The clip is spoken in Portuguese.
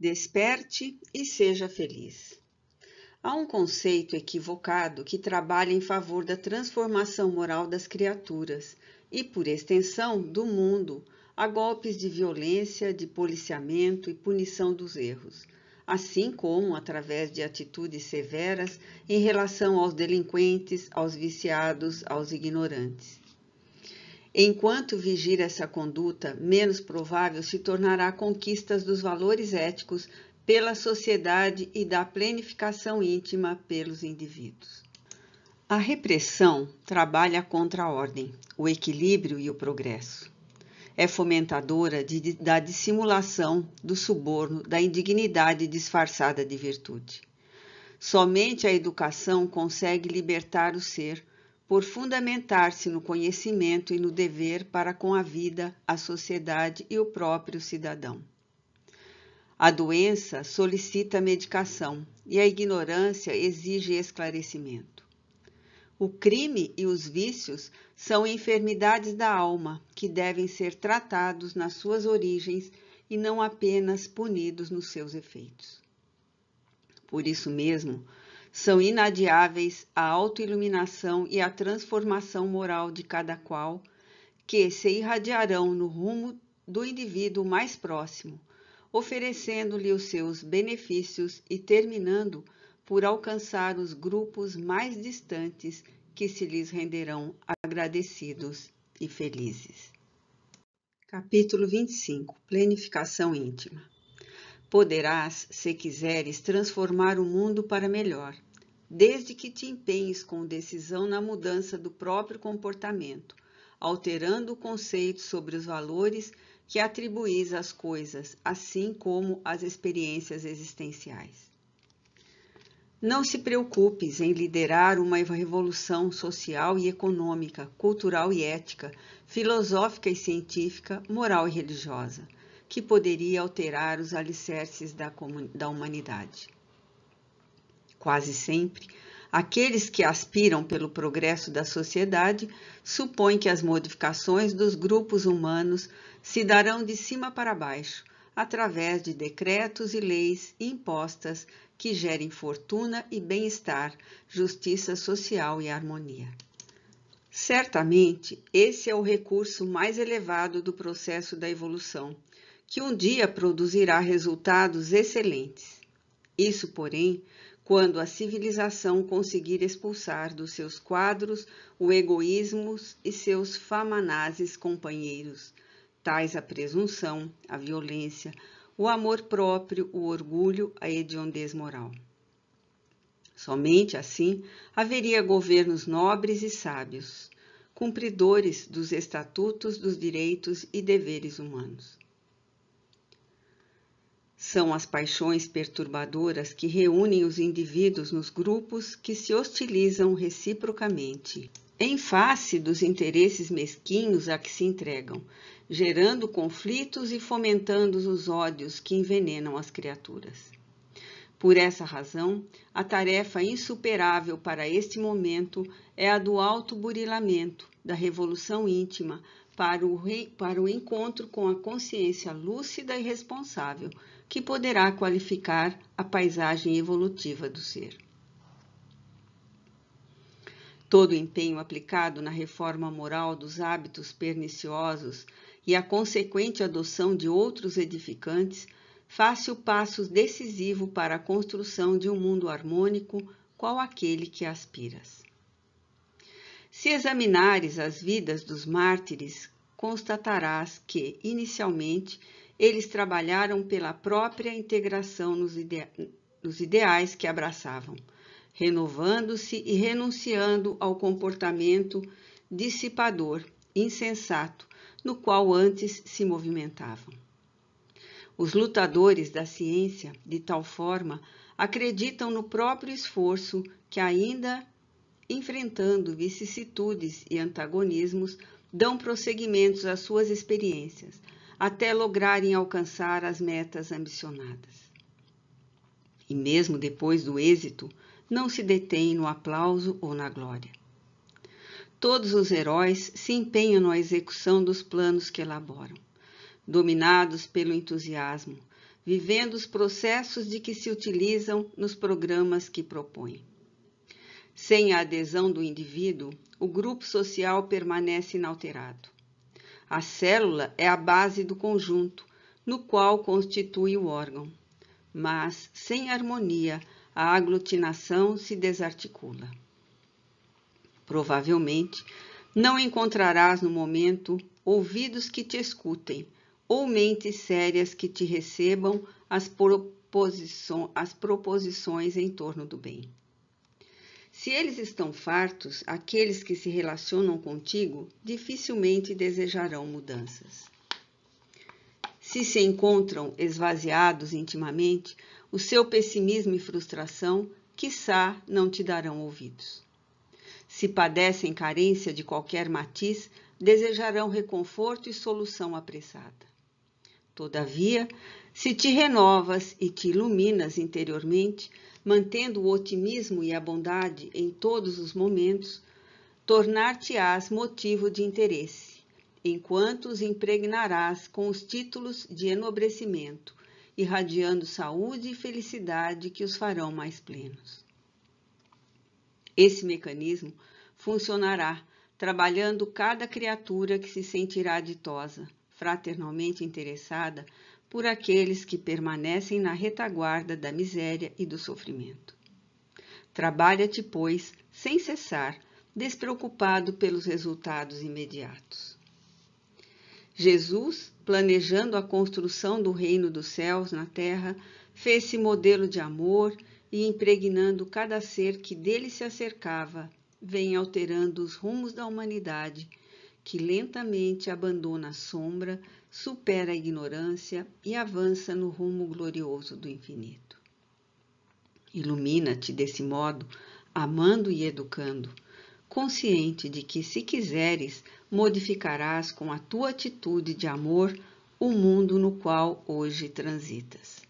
Desperte e seja feliz. Há um conceito equivocado que trabalha em favor da transformação moral das criaturas e, por extensão, do mundo, a golpes de violência, de policiamento e punição dos erros, assim como através de atitudes severas em relação aos delinquentes, aos viciados, aos ignorantes. Enquanto vigir essa conduta, menos provável se tornará conquistas dos valores éticos pela sociedade e da planificação íntima pelos indivíduos. A repressão trabalha contra a ordem, o equilíbrio e o progresso. É fomentadora de, da dissimulação, do suborno, da indignidade disfarçada de virtude. Somente a educação consegue libertar o ser por fundamentar-se no conhecimento e no dever para com a vida, a sociedade e o próprio cidadão. A doença solicita medicação e a ignorância exige esclarecimento. O crime e os vícios são enfermidades da alma que devem ser tratados nas suas origens e não apenas punidos nos seus efeitos. Por isso mesmo, são inadiáveis à autoiluminação e à transformação moral de cada qual, que se irradiarão no rumo do indivíduo mais próximo, oferecendo-lhe os seus benefícios e terminando por alcançar os grupos mais distantes que se lhes renderão agradecidos e felizes. Capítulo 25 Planificação íntima Poderás, se quiseres, transformar o mundo para melhor, desde que te empenhes com decisão na mudança do próprio comportamento, alterando o conceito sobre os valores que atribuís às coisas, assim como às experiências existenciais. Não se preocupes em liderar uma revolução social e econômica, cultural e ética, filosófica e científica, moral e religiosa que poderia alterar os alicerces da, da humanidade. Quase sempre, aqueles que aspiram pelo progresso da sociedade supõem que as modificações dos grupos humanos se darão de cima para baixo, através de decretos e leis impostas que gerem fortuna e bem-estar, justiça social e harmonia. Certamente, esse é o recurso mais elevado do processo da evolução, que um dia produzirá resultados excelentes. Isso, porém, quando a civilização conseguir expulsar dos seus quadros o egoísmo e seus famanazes companheiros, tais a presunção, a violência, o amor próprio, o orgulho, a hediondez moral. Somente assim haveria governos nobres e sábios, cumpridores dos estatutos dos direitos e deveres humanos. São as paixões perturbadoras que reúnem os indivíduos nos grupos que se hostilizam reciprocamente, em face dos interesses mesquinhos a que se entregam, gerando conflitos e fomentando os ódios que envenenam as criaturas. Por essa razão, a tarefa insuperável para este momento é a do auto-burilamento, da revolução íntima, para o, para o encontro com a consciência lúcida e responsável, que poderá qualificar a paisagem evolutiva do ser. Todo empenho aplicado na reforma moral dos hábitos perniciosos e a consequente adoção de outros edificantes faz-se o passo decisivo para a construção de um mundo harmônico, qual aquele que aspiras. Se examinares as vidas dos mártires, constatarás que, inicialmente, eles trabalharam pela própria integração nos, nos ideais que abraçavam, renovando-se e renunciando ao comportamento dissipador, insensato, no qual antes se movimentavam. Os lutadores da ciência, de tal forma, acreditam no próprio esforço que, ainda enfrentando vicissitudes e antagonismos, dão prosseguimentos às suas experiências até lograrem alcançar as metas ambicionadas. E mesmo depois do êxito, não se detém no aplauso ou na glória. Todos os heróis se empenham na execução dos planos que elaboram, dominados pelo entusiasmo, vivendo os processos de que se utilizam nos programas que propõem. Sem a adesão do indivíduo, o grupo social permanece inalterado. A célula é a base do conjunto, no qual constitui o órgão. Mas, sem harmonia, a aglutinação se desarticula. Provavelmente, não encontrarás no momento ouvidos que te escutem ou mentes sérias que te recebam as, proposições, as proposições em torno do bem. Se eles estão fartos, aqueles que se relacionam contigo dificilmente desejarão mudanças. Se se encontram esvaziados intimamente, o seu pessimismo e frustração, quiçá, não te darão ouvidos. Se padecem carência de qualquer matiz, desejarão reconforto e solução apressada. Todavia, se te renovas e te iluminas interiormente, mantendo o otimismo e a bondade em todos os momentos, tornar-te-ás motivo de interesse, enquanto os impregnarás com os títulos de enobrecimento, irradiando saúde e felicidade que os farão mais plenos. Esse mecanismo funcionará trabalhando cada criatura que se sentirá ditosa, fraternalmente interessada por aqueles que permanecem na retaguarda da miséria e do sofrimento. Trabalha-te, pois, sem cessar, despreocupado pelos resultados imediatos. Jesus, planejando a construção do reino dos céus na terra, fez-se modelo de amor e, impregnando cada ser que dele se acercava, vem alterando os rumos da humanidade, que lentamente abandona a sombra supera a ignorância e avança no rumo glorioso do infinito. Ilumina-te desse modo, amando e educando, consciente de que, se quiseres, modificarás com a tua atitude de amor o mundo no qual hoje transitas.